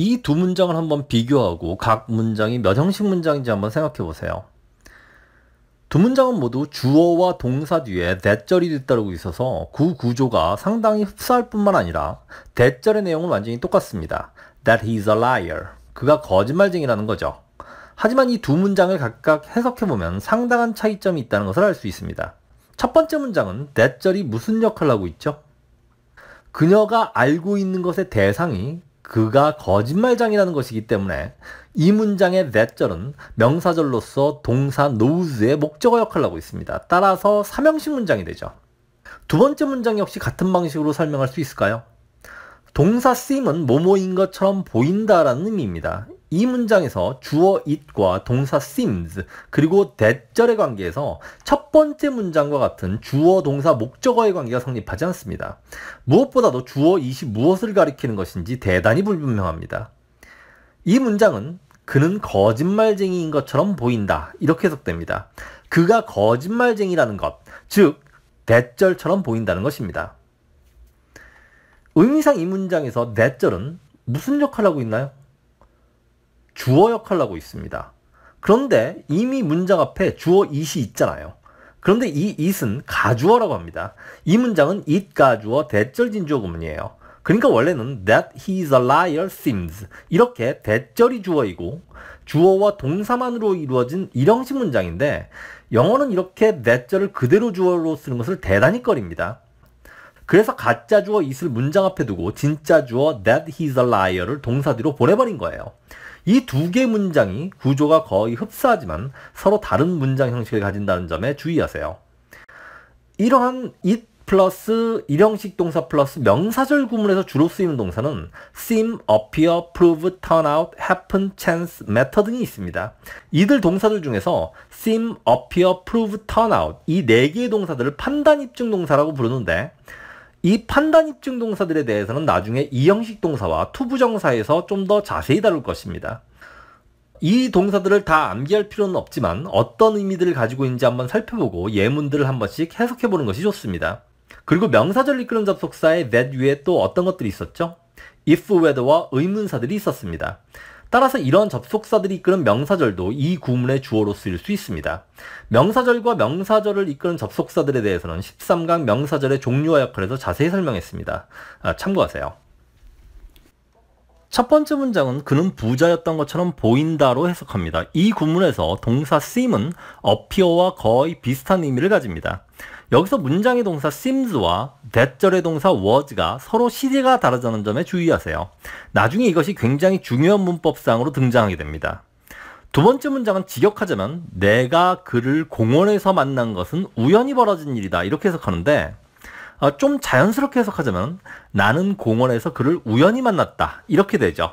이 두 문장을 한번 비교하고 각 문장이 몇 형식 문장인지 한번 생각해 보세요. 두 문장은 모두 주어와 동사 뒤에 대절이 뒤따르고 있어서 그 구조가 상당히 흡사할 뿐만 아니라 대절의 내용은 완전히 똑같습니다. That he's a liar. 그가 거짓말쟁이라는 거죠. 하지만 이 두 문장을 각각 해석해보면 상당한 차이점이 있다는 것을 알 수 있습니다. 첫 번째 문장은 대절이 무슨 역할을 하고 있죠? 그녀가 알고 있는 것의 대상이 그가 거짓말장이라는 것이기 때문에 이 문장의 that절은 명사절로서 동사 knows의 목적어 역할을 하고 있습니다. 따라서 삼형식 문장이 되죠. 두 번째 문장 역시 같은 방식으로 설명할 수 있을까요? 동사 seem은 모모인 것처럼 보인다라는 의미입니다. 이 문장에서 주어 it과 동사 seems 그리고 대절의 관계에서 첫 번째 문장과 같은 주어 동사 목적어의 관계가 성립하지 않습니다. 무엇보다도 주어 it이 무엇을 가리키는 것인지 대단히 불분명합니다. 이 문장은 그는 거짓말쟁이인 것처럼 보인다 이렇게 해석됩니다. 그가 거짓말쟁이라는 것, 즉 대절처럼 보인다는 것입니다. 의미상 이 문장에서 대절은 무슨 역할을 하고 있나요? 주어 역할을 하고 있습니다. 그런데 이미 문장 앞에 주어 it이 있잖아요. 그런데 이 it은 가주어라고 합니다. 이 문장은 it 가주어 대절 진주어 구문이에요. 그러니까 원래는 that he is a liar seems 이렇게 대절이 주어이고 주어와 동사만으로 이루어진 일형식 문장인데 영어는 이렇게 t 절을 그대로 주어로 쓰는 것을 대단히 꺼립니다. 그래서 가짜 주어 it을 문장 앞에 두고 진짜 주어 that he's a liar를 동사 뒤로 보내버린 거예요. 이두개 문장이 구조가 거의 흡사하지만 서로 다른 문장 형식을 가진다는 점에 주의하세요. 이러한 it 플러스 일형식 동사 플러스 명사절 구문에서 주로 쓰이는 동사는 seem, appear, prove, turn out, happen, chance, matter 등이 있습니다. 이들 동사들 중에서 seem, appear, prove, turn out 이 네 개의 동사들을 판단 입증 동사라고 부르는데 이 판단 입증 동사들에 대해서는 나중에 이형식 동사와 투부정사에서 좀 더 자세히 다룰 것입니다. 이 동사들을 다 암기할 필요는 없지만 어떤 의미들을 가지고 있는지 한번 살펴보고 예문들을 한 번씩 해석해 보는 것이 좋습니다. 그리고 명사절 이끄는 접속사의 that 위에 또 어떤 것들이 있었죠? if, whether와 의문사들이 있었습니다. 따라서 이런 접속사들이 이끄는 명사절도 이 구문의 주어로 쓰일 수 있습니다. 명사절과 명사절을 이끄는 접속사들에 대해서는 13강 명사절의 종류와 역할에서 자세히 설명했습니다. 아, 참고하세요. 첫 번째 문장은 그는 부자였던 것처럼 보인다로 해석합니다. 이 구문에서 동사 seem은 appear와 거의 비슷한 의미를 가집니다. 여기서 문장의 동사 seems와 대절의 동사 was가 서로 시제가 다르다는 점에 주의하세요. 나중에 이것이 굉장히 중요한 문법상으로 등장하게 됩니다. 두 번째 문장은 직역하자면 내가 그를 공원에서 만난 것은 우연히 벌어진 일이다 이렇게 해석하는데 어, 좀 자연스럽게 해석하자면 나는 공원에서 그를 우연히 만났다 이렇게 되죠.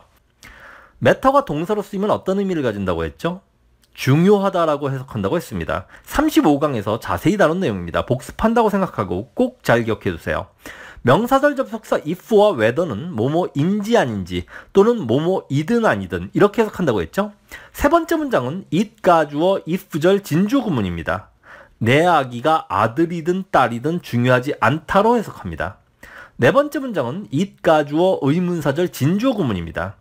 메터가 동사로 쓰이면 어떤 의미를 가진다고 했죠? 중요하다라고 해석한다고 했습니다. 35강에서 자세히 다룬 내용입니다. 복습한다고 생각하고 꼭 잘 기억해 두세요. 명사절 접속사 if와 whether는 뭐뭐인지 아닌지 또는 뭐뭐이든 아니든 이렇게 해석한다고 했죠. 세 번째 문장은 it 가주어 if절 진주 구문입니다. 내 아기가 아들이든 딸이든 중요하지 않다로 해석합니다. 네 번째 문장은 it 가주어 의문사절 진주 구문입니다.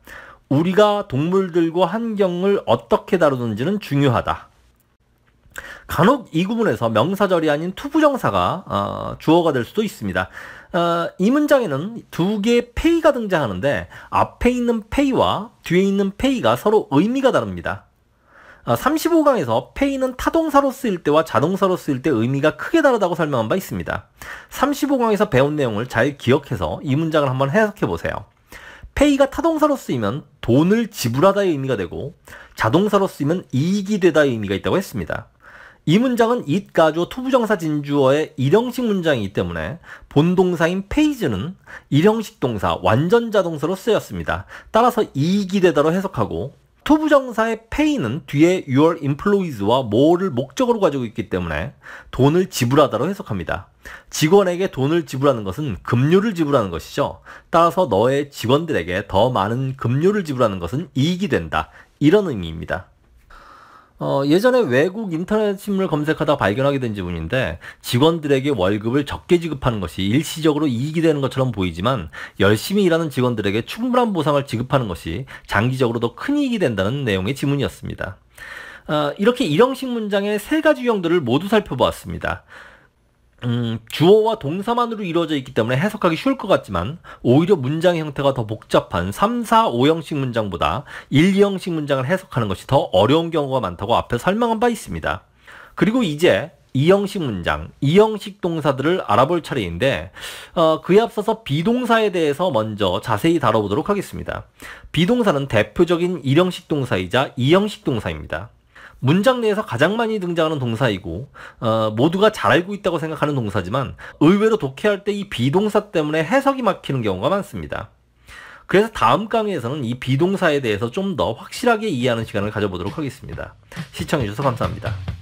우리가 동물들과 환경을 어떻게 다루는지는 중요하다. 간혹 이 구문에서 명사절이 아닌 투부정사가 어, 주어가 될 수도 있습니다. 어, 이 문장에는 두 개의 페이가 등장하는데 앞에 있는 페이와 뒤에 있는 페이가 서로 의미가 다릅니다. 35강에서 어, 페이는 타동사로 쓰일 때와 자동사로 쓰일 때 의미가 크게 다르다고 설명한 바 있습니다. 35강에서 배운 내용을 잘 기억해서 이 문장을 한번 해석해 보세요. 페이가 타동사로 쓰이면 돈을 지불하다의 의미가 되고 자동사로 쓰이면 이익이 되다의 의미가 있다고 했습니다. 이 문장은 it 가조 투부정사 진주어의 일형식 문장이기 때문에 본동사인 페이즈는 일형식 동사 완전 자동사로 쓰였습니다. 따라서 이익이 되다로 해석하고 투부정사의 페이는 뒤에 your employees와 뭐를 목적으로 가지고 있기 때문에 돈을 지불하다로 해석합니다. 직원에게 돈을 지불하는 것은 급료를 지불하는 것이죠. 따라서 너의 직원들에게 더 많은 급료를 지불하는 것은 이익이 된다. 이런 의미입니다. 어, 예전에 외국 인터넷신문을 검색하다 발견하게 된 지문인데 직원들에게 월급을 적게 지급하는 것이 일시적으로 이익이 되는 것처럼 보이지만 열심히 일하는 직원들에게 충분한 보상을 지급하는 것이 장기적으로 도큰 이익이 된다는 내용의 지문이었습니다. 어, 이렇게 일형식 문장의 세 가지 유형들을 모두 살펴보았습니다. 음, 주어와 동사만으로 이루어져 있기 때문에 해석하기 쉬울 것 같지만 오히려 문장의 형태가 더 복잡한 3, 4, 5형식 문장보다 1, 2형식 문장을 해석하는 것이 더 어려운 경우가 많다고 앞에 설명한 바 있습니다. 그리고 이제 2형식 문장, 2형식 동사들을 알아볼 차례인데 어, 그에 앞서서 비동사에 대해서 먼저 자세히 다뤄보도록 하겠습니다. 비동사는 대표적인 1형식 동사이자 2형식 동사입니다. 문장 내에서 가장 많이 등장하는 동사이고 어, 모두가 잘 알고 있다고 생각하는 동사지만 의외로 독해할 때 이 비동사 때문에 해석이 막히는 경우가 많습니다. 그래서 다음 강의에서는 이 비동사에 대해서 좀 더 확실하게 이해하는 시간을 가져보도록 하겠습니다. 시청해주셔서 감사합니다.